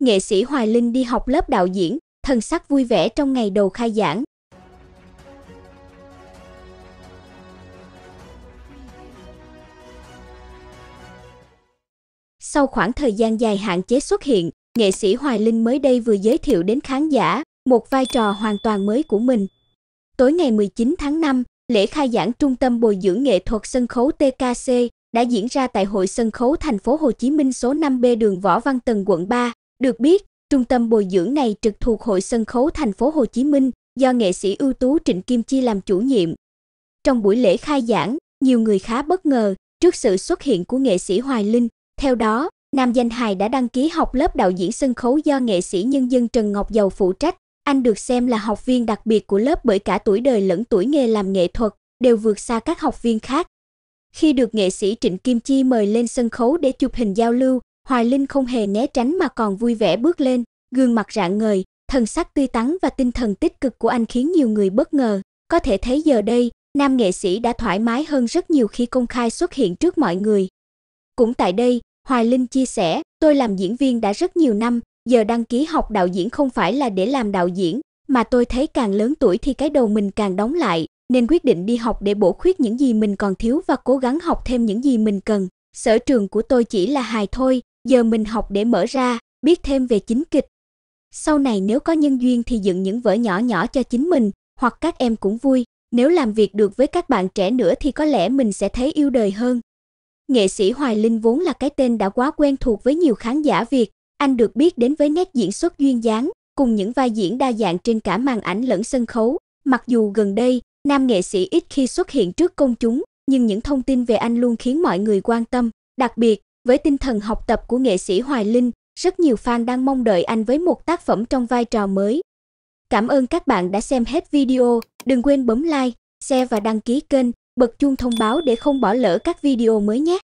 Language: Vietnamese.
nghệ sĩ Hoài Linh đi học lớp đạo diễn, thần sắc vui vẻ trong ngày đầu khai giảng. Sau khoảng thời gian dài hạn chế xuất hiện, nghệ sĩ Hoài Linh mới đây vừa giới thiệu đến khán giả một vai trò hoàn toàn mới của mình. Tối ngày 19 tháng 5, lễ khai giảng Trung tâm Bồi dưỡng nghệ thuật sân khấu TKC đã diễn ra tại Hội sân khấu thành phố Hồ Chí Minh số 5B đường Võ Văn Tần quận 3. Được biết, trung tâm bồi dưỡng này trực thuộc Hội Sân khấu Thành phố Hồ Chí Minh do nghệ sĩ ưu tú Trịnh Kim Chi làm chủ nhiệm. Trong buổi lễ khai giảng, nhiều người khá bất ngờ trước sự xuất hiện của nghệ sĩ Hoài Linh. Theo đó, nam danh hài đã đăng ký học lớp đạo diễn sân khấu do nghệ sĩ nhân dân Trần Ngọc Dầu phụ trách. Anh được xem là học viên đặc biệt của lớp bởi cả tuổi đời lẫn tuổi nghề làm nghệ thuật đều vượt xa các học viên khác. Khi được nghệ sĩ Trịnh Kim Chi mời lên sân khấu để chụp hình giao lưu, Hoài Linh không hề né tránh mà còn vui vẻ bước lên, gương mặt rạng ngời, thần sắc tươi tắn và tinh thần tích cực của anh khiến nhiều người bất ngờ. Có thể thấy giờ đây, nam nghệ sĩ đã thoải mái hơn rất nhiều khi công khai xuất hiện trước mọi người. Cũng tại đây, Hoài Linh chia sẻ, tôi làm diễn viên đã rất nhiều năm, giờ đăng ký học đạo diễn không phải là để làm đạo diễn, mà tôi thấy càng lớn tuổi thì cái đầu mình càng đóng lại, nên quyết định đi học để bổ khuyết những gì mình còn thiếu và cố gắng học thêm những gì mình cần. Sở trường của tôi chỉ là hài thôi, Giờ mình học để mở ra, biết thêm về chính kịch. Sau này nếu có nhân duyên thì dựng những vở nhỏ nhỏ cho chính mình, hoặc các em cũng vui, nếu làm việc được với các bạn trẻ nữa thì có lẽ mình sẽ thấy yêu đời hơn. Nghệ sĩ Hoài Linh vốn là cái tên đã quá quen thuộc với nhiều khán giả Việt, anh được biết đến với nét diễn xuất duyên dáng, cùng những vai diễn đa dạng trên cả màn ảnh lẫn sân khấu. Mặc dù gần đây, nam nghệ sĩ ít khi xuất hiện trước công chúng, nhưng những thông tin về anh luôn khiến mọi người quan tâm, đặc biệt với tinh thần học tập của nghệ sĩ Hoài Linh, rất nhiều fan đang mong đợi anh với một tác phẩm trong vai trò mới. Cảm ơn các bạn đã xem hết video, đừng quên bấm like, share và đăng ký kênh, bật chuông thông báo để không bỏ lỡ các video mới nhé.